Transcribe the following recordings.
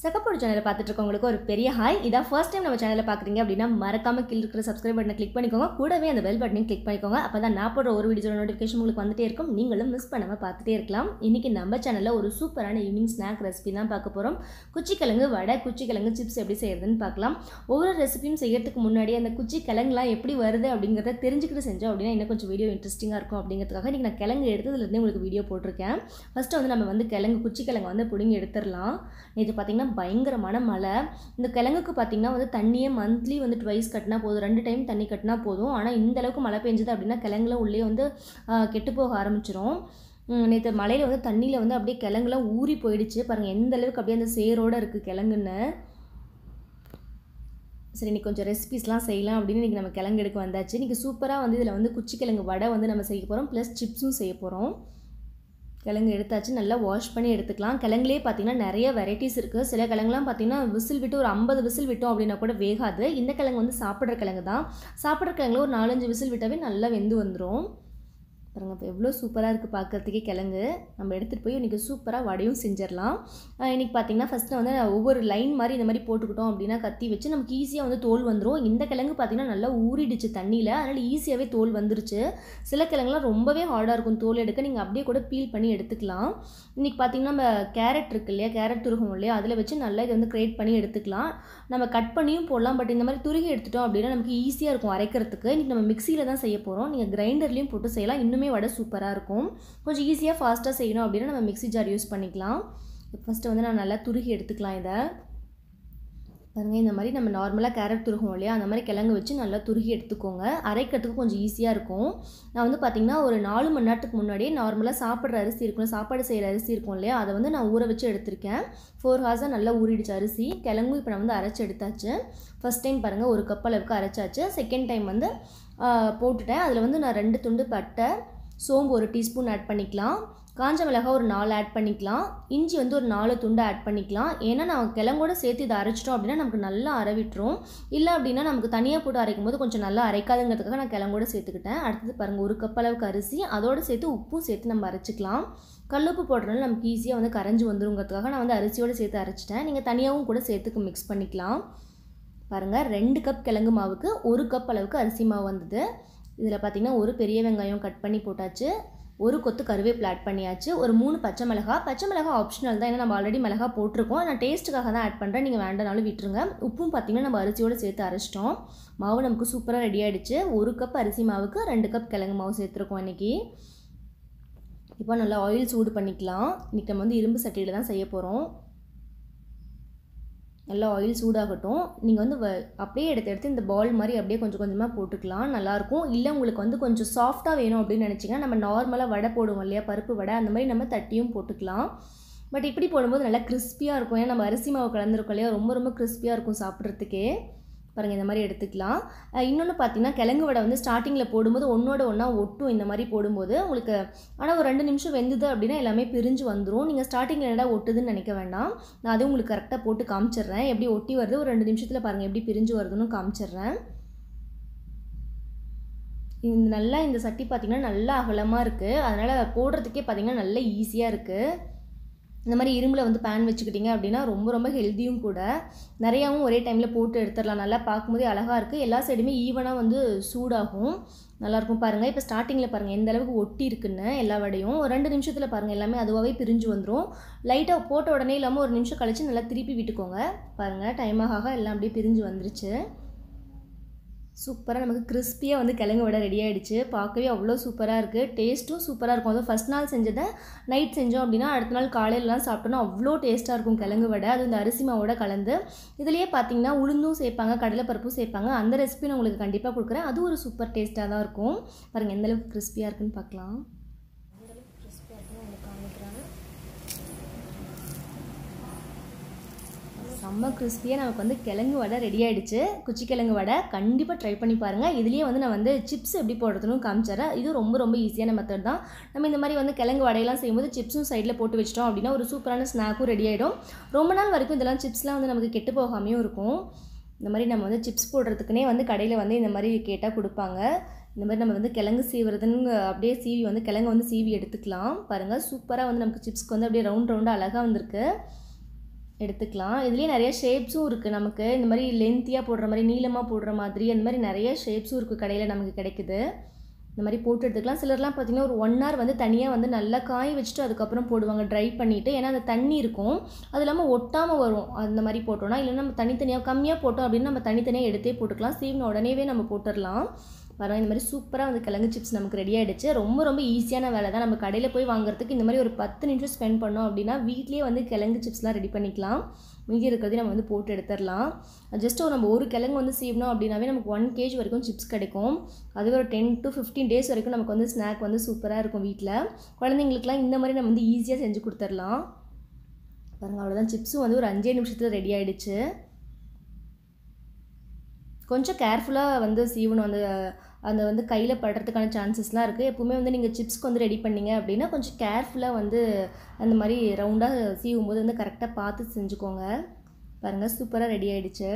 செக்கப்போடு சேனலை பார்த்துட்டு இருக்கவங்களுக்கு ஒரு பெரிய ஹாய் இதான் ஃபர்ஸ்ட் டைம் நம்ம சேனலில் பார்க்குறீங்க அப்படின்னா மறக்காம கீழே இருக்கிற சப்ஸ்கிரைப் பட்டனை கிளிக் பண்ணிக்கோங்க கூடவே அந்த பெல் பட்டனையும் கிளிக் பண்ணிக்கோங்க அப்போ தான் நான் போடுற ஒரு வீடியோ நோட்டிஃபிகேஷன் உங்களுக்கு வந்துட்டே இருக்கும் நீங்களும் மிஸ் பண்ணாமல் பார்த்துட்டே இருக்கலாம் இன்றைக்கி நம்ம சேனலில் ஒரு சூப்பரான ஈவினிங் ஸ்நாக் ரெசிபி தான் பார்க்க போகிறோம் குச்சிக்கிழங்கு வடை குச்சிக்கிழங்கு சிப்ஸ் எப்படி செய்கிறதுன்னு பார்க்கலாம் ஒவ்வொரு ரெசிபியும் செய்கிறதுக்கு முன்னாடி அந்த குச்சி கிழங்குலாம் எப்படி வருது அப்படிங்கிறத தெரிஞ்சுக்கிட்டு செஞ்சோம் அப்படின்னா இன்னும் கொஞ்சம் வீடியோ இன்ட்ரெஸ்டிங்காக இருக்கும் அப்படிங்கிறதுக்காக இன்றைக்கி நான் கிழங்கு எடுத்ததுலேருந்து உங்களுக்கு வீடியோ போட்டிருக்கேன் ஃபஸ்ட்டு வந்து நம்ம வந்து கிழங்கு குச்சி கிழங்கு வந்து பிடுங்கி எடுத்துடலாம் இது பார்த்திங்கன்னா பார்த்தீங்கன்னா பயங்கரமான மழை இந்த கிழங்குக்கு பார்த்திங்கன்னா வந்து தண்ணியே மந்த்லி வந்து ட்வைஸ் கட்டினா போதும் ரெண்டு டைம் தண்ணி கட்டினா போதும் ஆனால் இந்த அளவுக்கு மழை பெஞ்சது அப்படின்னா கிழங்குல உள்ளே வந்து கெட்டு போக ஆரம்பிச்சிடும் நேற்று மலையில் வந்து தண்ணியில் வந்து அப்படியே கிழங்குலாம் ஊறி போயிடுச்சு பாருங்கள் எந்த அளவுக்கு அப்படியே அந்த சேரோடு இருக்குது கிழங்குன்னு சரி இன்றைக்கி கொஞ்சம் ரெசிபிஸ்லாம் செய்யலாம் அப்படின்னு இன்றைக்கி நம்ம கிழங்கு எடுக்க வந்தாச்சு இன்றைக்கி சூப்பராக வந்து இதில் வந்து குச்சி கிழங்கு வடை வந்து நம்ம செய்ய போகிறோம் ப்ளஸ் சிப்ஸும் செய்ய போகிறோம் கிழங்கு எடுத்தாச்சு நல்லா வாஷ் பண்ணி எடுத்துக்கலாம் கிழங்குலேயே பார்த்தீங்கன்னா நிறைய வெரைட்டிஸ் இருக்குது சில கிழங்குலாம் பார்த்தீங்கன்னா விசில் விட்டு ஒரு ஐம்பது விசில் விட்டோம் அப்படின்னா கூட வேகாது இந்த கிழங்கு வந்து சாப்பிட்ற கிழங்கு தான் சாப்பிட்ற கிழங்குல ஒரு நாலஞ்சு விசில் விட்டாவே நல்லா வெந்து வந்துடும் பாருங்க இப்போ எவ்வளோ சூப்பராக இருக்குது பார்க்குறதுக்கே கிழங்கு நம்ம எடுத்துகிட்டு போய் இன்றைக்கி சூப்பராக வடையும் செஞ்சிடலாம் இன்றைக்கி பார்த்திங்கன்னா ஃபஸ்ட்டு வந்து ஒவ்வொரு லைன் மாதிரி இந்த மாதிரி போட்டுக்கிட்டோம் அப்படின்னா கத்தி வச்சு நமக்கு ஈஸியாக வந்து தோல் வந்துடும் இந்த கிழங்கு பார்த்திங்கன்னா நல்லா ஊறிடுச்சு தண்ணியில் அதனால் ஈஸியாகவே தோல் வந்துருச்சு சில கிழங்குலாம் ரொம்பவே ஹார்டாக இருக்கும் தோல் எடுக்க நீங்கள் அப்படியே கூட பீல் பண்ணி எடுத்துக்கலாம் இன்றைக்கி பார்த்திங்கன்னா நம்ம கேரட் இருக்கு இல்லையா கேரட் துருகும் இல்லையா அதில் வச்சு நல்லா இதை வந்து க்ரியேட் பண்ணி எடுத்துக்கலாம் நம்ம கட் பண்ணியும் போடலாம் பட் இந்த மாதிரி துருகி எடுத்துட்டோம் அப்படின்னா நமக்கு ஈஸியாக இருக்கும் அரைக்கிறதுக்கு இன்றைக்கி நம்ம மிக்சியில் தான் செய்ய போகிறோம் நீங்கள் கிரைண்டர்லேயும் போட்டு செய்யலாம் இன்னுமே எல்லாத்துக்குமே வடை சூப்பராக இருக்கும் கொஞ்சம் ஈஸியாக ஃபாஸ்ட்டாக செய்யணும் அப்படின்னா நம்ம மிக்ஸி ஜார் யூஸ் பண்ணிக்கலாம் ஃபஸ்ட்டு வந்து நான் நல்லா துருகி எடுத்துக்கலாம் இதை பாருங்கள் இந்த மாதிரி நம்ம நார்மலாக கேரட் துருகும் இல்லையா அந்த மாதிரி கிழங்கு வச்சு நல்லா துருகி எடுத்துக்கோங்க அரைக்கிறதுக்கு கொஞ்சம் ஈஸியாக இருக்கும் நான் வந்து பார்த்திங்கன்னா ஒரு நாலு மணி நேரத்துக்கு முன்னாடியே நார்மலாக சாப்பிட்ற அரிசி இருக்கும் சாப்பாடு செய்கிற அரிசி இருக்கும் இல்லையா அதை வந்து நான் ஊற வச்சு எடுத்திருக்கேன் ஃபோர் ஹார்ஸாக நல்லா ஊறிடுச்சு அரிசி கிழங்கும் இப்போ நான் வந்து அரைச்சி எடுத்தாச்சு ஃபஸ்ட் டைம் பாருங்கள் ஒரு கப் அளவுக்கு அரைச்சாச்சு செகண்ட் டைம் வந்து போட்டுட்டேன் அதில் வந்து நான் ரெண்டு துண்டு பட்டை சோம்பு ஒரு டீஸ்பூன் ஆட் பண்ணிக்கலாம் காஞ்ச மிளகா ஒரு நாலு ஆட் பண்ணிக்கலாம் இஞ்சி வந்து ஒரு நாலு துண்டு ஆட் பண்ணிக்கலாம் ஏன்னா நம்ம கிழங்கோட சேர்த்து இதை அரைச்சிட்டோம் அப்படின்னா நமக்கு நல்லா அரவிட்டுரும் இல்லை அப்படின்னா நமக்கு தனியாக போட்டு அரைக்கும் போது கொஞ்சம் நல்லா அரைக்காதுங்கிறதுக்காக நான் கிழங்கோட சேர்த்துக்கிட்டேன் அடுத்தது பாருங்கள் ஒரு கப் அளவுக்கு அரிசி அதோடு சேர்த்து உப்பும் சேர்த்து நம்ம அரைச்சிக்கலாம் கல்லுப்பு போடுறதுனால நமக்கு ஈஸியாக வந்து கரைஞ்சி வந்துருங்கிறதுக்காக நான் வந்து அரிசியோடு சேர்த்து அரைச்சிட்டேன் நீங்கள் தனியாகவும் கூட சேர்த்துக்கு மிக்ஸ் பண்ணிக்கலாம் பாருங்கள் ரெண்டு கப் கிழங்கு மாவுக்கு ஒரு கப் அளவுக்கு அரிசி மாவு வந்தது இதில் பார்த்திங்கன்னா ஒரு பெரிய வெங்காயம் கட் பண்ணி போட்டாச்சு ஒரு கொத்து கருவேப்பிலை ஆட் பண்ணியாச்சு ஒரு மூணு பச்சை மிளகா பச்சை மிளகா ஆப்ஷனல் தான் ஏன்னா நம்ம ஆல்ரெடி மிளகா போட்டிருக்கோம் நான் டேஸ்ட்டுக்காக தான் ஆட் பண்ணுறேன் நீங்கள் வேண்டாம்னாலும் விட்டுருங்க உப்பும் பார்த்திங்கன்னா நம்ம அரிசியோடு சேர்த்து அரைச்சிட்டோம் மாவு நமக்கு சூப்பராக ரெடி ஆகிடுச்சு ஒரு கப் அரிசி மாவுக்கு ரெண்டு கப் கிழங்கு மாவு சேர்த்துருக்கோம் இன்றைக்கி இப்போ நல்லா ஆயில் சூடு பண்ணிக்கலாம் இன்றைக்கி நம்ம வந்து இரும்பு சட்டியில் தான் செய்ய போகிறோம் நல்லா ஆயில் சூடாகட்டும் நீங்கள் வந்து வ அப்படியே எடுத்து எடுத்து இந்த பால் மாதிரி அப்படியே கொஞ்சம் கொஞ்சமாக போட்டுக்கலாம் நல்லாயிருக்கும் இல்லை உங்களுக்கு வந்து கொஞ்சம் சாஃப்டாக வேணும் அப்படின்னு நினச்சிங்கன்னா நம்ம நார்மலாக வடை போடுவோம் இல்லையா பருப்பு வடை அந்த மாதிரி நம்ம தட்டியும் போட்டுக்கலாம் பட் இப்படி போடும்போது நல்லா கிறிஸ்பியாக இருக்கும் ஏன்னா நம்ம அரிசி மாவு கலந்துருக்கோம் இல்லையா ரொம்ப ரொம்ப கிறிஸ்பியாக இருக்கும் சாப்பிட்றதுக்கே பாருங்கள் இந்த மாதிரி எடுத்துக்கலாம் இன்னொன்று பார்த்தீங்கன்னா கிழங்கு வடை வந்து ஸ்டார்டிங்கில் போடும்போது ஒன்றோட ஒன்றா ஒட்டும் இந்த மாதிரி போடும்போது உங்களுக்கு ஆனால் ஒரு ரெண்டு நிமிஷம் வெந்தது அப்படின்னா எல்லாமே பிரிஞ்சு வந்துடும் நீங்கள் ஸ்டார்டிங்கில் என்னடா ஒட்டுதுன்னு நினைக்க வேண்டாம் நான் அதுவும் உங்களுக்கு கரெக்டாக போட்டு காமிச்சிடுறேன் எப்படி ஒட்டி வருது ஒரு ரெண்டு நிமிஷத்தில் பாருங்கள் எப்படி பிரிஞ்சு வருதுன்னு காமிச்சிடுறேன் இந்த நல்லா இந்த சட்டி பார்த்திங்கன்னா நல்லா அகலமாக இருக்குது அதனால் போடுறதுக்கே பார்த்திங்கன்னா நல்லா ஈஸியாக இருக்குது இந்த மாதிரி இரும்பில் வந்து பேன் வச்சுக்கிட்டிங்க அப்படின்னா ரொம்ப ரொம்ப ஹெல்த்தியும் கூட நிறையாவும் ஒரே டைமில் போட்டு எடுத்துடலாம் நல்லா பார்க்கும்போதே அழகாக இருக்குது எல்லா சைடுமே ஈவனாக வந்து சூடாகும் நல்லாயிருக்கும் பாருங்கள் இப்போ ஸ்டார்டிங்கில் பாருங்கள் எந்த அளவுக்கு ஒட்டி இருக்குன்னு எல்லா வடையும் ஒரு ரெண்டு நிமிஷத்தில் பாருங்கள் எல்லாமே அதுவாகவே பிரிஞ்சு வந்துடும் லைட்டாக போட்ட உடனே இல்லாமல் ஒரு நிமிஷம் கழித்து நல்லா திருப்பி விட்டுக்கோங்க பாருங்கள் டைம் ஆக எல்லாம் அப்படியே பிரிஞ்சு வந்துருச்சு சூப்பராக நமக்கு கிறிஸ்பியாக வந்து கிழங்கு வடை ரெடி ஆகிடுச்சு பார்க்கவே அவ்வளோ சூப்பராக இருக்குது டேஸ்ட்டும் சூப்பராக இருக்கும் அதுவும் ஃபஸ்ட் நாள் செஞ்சதை நைட் செஞ்சோம் அப்படின்னா அடுத்த நாள் காலையிலலாம் சாப்பிட்டோன்னா அவ்வளோ டேஸ்ட்டாக இருக்கும் கிழங்கு வடை அது இந்த அரிசி மாவோட கலந்து இதுலேயே பார்த்தீங்கன்னா உளுந்தும் சேர்ப்பாங்க கடலைப்பருப்பும் சேர்ப்பாங்க அந்த ரெசிபி நான் உங்களுக்கு கண்டிப்பாக கொடுக்குறேன் அது ஒரு சூப்பர் டேஸ்ட்டாக தான் இருக்கும் பாருங்கள் எந்தளவுக்கு கிறிஸ்பியாக இருக்குதுன்னு பார்க்கலாம் செம்ம கிறிஸ்பியாக நமக்கு வந்து கிழங்கு வடை ரெடி ஆகிடுச்சு குச்சி கிழங்கு வடை கண்டிப்பாக ட்ரை பண்ணி பாருங்கள் இதுலேயே வந்து நான் வந்து சிப்ஸ் எப்படி போடுறதுன்னு காமிச்சிடறேன் இது ரொம்ப ரொம்ப ஈஸியான மெத்தட் தான் நம்ம இந்த மாதிரி வந்து கிழங்கு வடையெல்லாம் செய்யும்போது சிப்ஸும் சைடில் போட்டு வச்சிட்டோம் அப்படின்னா ஒரு சூப்பரான ஸ்நாக்கும் ரெடி ஆகிடும் ரொம்ப நாள் வரைக்கும் இதெல்லாம் சிப்ஸ்லாம் வந்து நமக்கு கெட்டு போகாமையும் இருக்கும் இந்த மாதிரி நம்ம வந்து சிப்ஸ் போடுறதுக்குனே வந்து கடையில் வந்து இந்த மாதிரி கேட்டால் கொடுப்பாங்க இந்த மாதிரி நம்ம வந்து கிழங்கு சீவுறதுன்னு அப்படியே சீவி வந்து கிழங்கு வந்து சீவி எடுத்துக்கலாம் பாருங்கள் சூப்பராக வந்து நமக்கு சிப்ஸ்க்கு வந்து அப்படியே ரவுண்ட் ரவுண்டாக அழகாக வந்திருக்கு எடுத்துக்கலாம் இதுலேயே நிறைய ஷேப்ஸும் இருக்குது நமக்கு இந்த மாதிரி லென்த்தியாக போடுற மாதிரி நீளமாக போடுற மாதிரி அந்த மாதிரி நிறைய ஷேப்ஸும் இருக்குது கடையில் நமக்கு கிடைக்குது இந்த மாதிரி போட்டு எடுத்துக்கலாம் சிலர்லாம் பார்த்திங்கன்னா ஒரு ஒன் ஹவர் வந்து தனியாக வந்து நல்லா காய வச்சுட்டு அதுக்கப்புறம் போடுவாங்க ட்ரை பண்ணிவிட்டு ஏன்னா அந்த தண்ணி இருக்கும் அது இல்லாமல் ஒட்டாமல் வரும் அந்த மாதிரி போட்டோம்னா இல்லைன்னா நம்ம தனித்தனியாக கம்மியாக போட்டோம் அப்படின்னு நம்ம தனித்தனியாக எடுத்தே போட்டுக்கலாம் சீவின உடனேவே நம்ம போட்டுடலாம் பரவாயில்ல இந்த மாதிரி சூப்பராக வந்து கிழங்கு சிப்ஸ் நமக்கு ரெடி ஆகிடுச்சு ரொம்ப ரொம்ப ஈஸியான வேலை தான் நம்ம கடையில் போய் வாங்குறதுக்கு இந்த மாதிரி ஒரு பத்து நிமிஷம் ஸ்பெண்ட் பண்ணோம் அப்படின்னா வீட்லேயே வந்து கிழங்கு சிப்ஸ்லாம் ரெடி பண்ணிக்கலாம் மீதி இருக்கிறதையும் நம்ம வந்து போட்டு எடுத்துடலாம் ஜஸ்ட் ஒரு நம்ம ஒரு கிழங்கு வந்து சீவினோம் அப்படின்னாவே நமக்கு ஒன் கேஜி வரைக்கும் சிப்ஸ் கிடைக்கும் அது ஒரு டென் டு ஃபிஃப்டீன் டேஸ் வரைக்கும் நமக்கு வந்து ஸ்நாக் வந்து சூப்பராக இருக்கும் வீட்டில் குழந்தைங்களுக்குலாம் இந்த மாதிரி நம்ம வந்து ஈஸியாக செஞ்சு கொடுத்துர்லாம் பாருங்கள் அவ்வளோதான் சிப்ஸும் வந்து ஒரு அஞ்சே நிமிஷத்தில் ரெடி ஆகிடுச்சு கொஞ்சம் கேர்ஃபுல்லாக வந்து சீவணும் அந்த அந்த வந்து கையில் படுறதுக்கான சான்சஸ்லாம் இருக்குது எப்போவுமே வந்து நீங்கள் சிப்ஸ்க்கு வந்து ரெடி பண்ணீங்க அப்படின்னா கொஞ்சம் கேர்ஃபுல்லாக வந்து அந்த மாதிரி ரவுண்டாக சீவும் போது வந்து கரெக்டாக பார்த்து செஞ்சுக்கோங்க பாருங்கள் சூப்பராக ரெடி ஆகிடுச்சு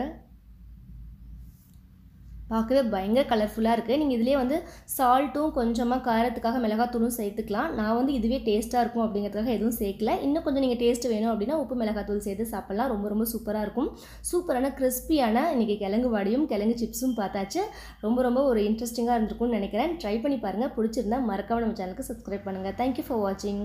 பார்க்கவே பயங்கர கலர்ஃபுல்லாக இருக்குது நீங்கள் இதுலேயே வந்து சால்ட்டும் கொஞ்சமாக காரத்துக்காக மிளகாத்தூளும் சேர்த்துக்கலாம் நான் வந்து இதுவே டேஸ்ட்டாக இருக்கும் அப்படிங்கிறதுக்காக எதுவும் சேர்க்கல இன்னும் கொஞ்சம் நீங்கள் டேஸ்ட் வேணும் அப்படின்னா உப்பு மிளகாத்தூள் சேர்த்து சாப்பிட்லாம் ரொம்ப ரொம்ப சூப்பராக இருக்கும் சூப்பரான கிறிஸ்பியான இன்றைக்கி கிழங்கு வடையும் கிழங்கு சிப்ஸும் பார்த்தாச்சு ரொம்ப ரொம்ப ஒரு இன்ட்ரெஸ்டிங்காக இருந்திருக்கும்னு நினைக்கிறேன் ட்ரை பண்ணி பாருங்கள் பிடிச்சிருந்தா மறக்காமல் நம்ம சேனலுக்கு சப்ஸ்கிரைப் பண்ணுங்கள் தேங்க்யூ ஃபார் வாட்சிங்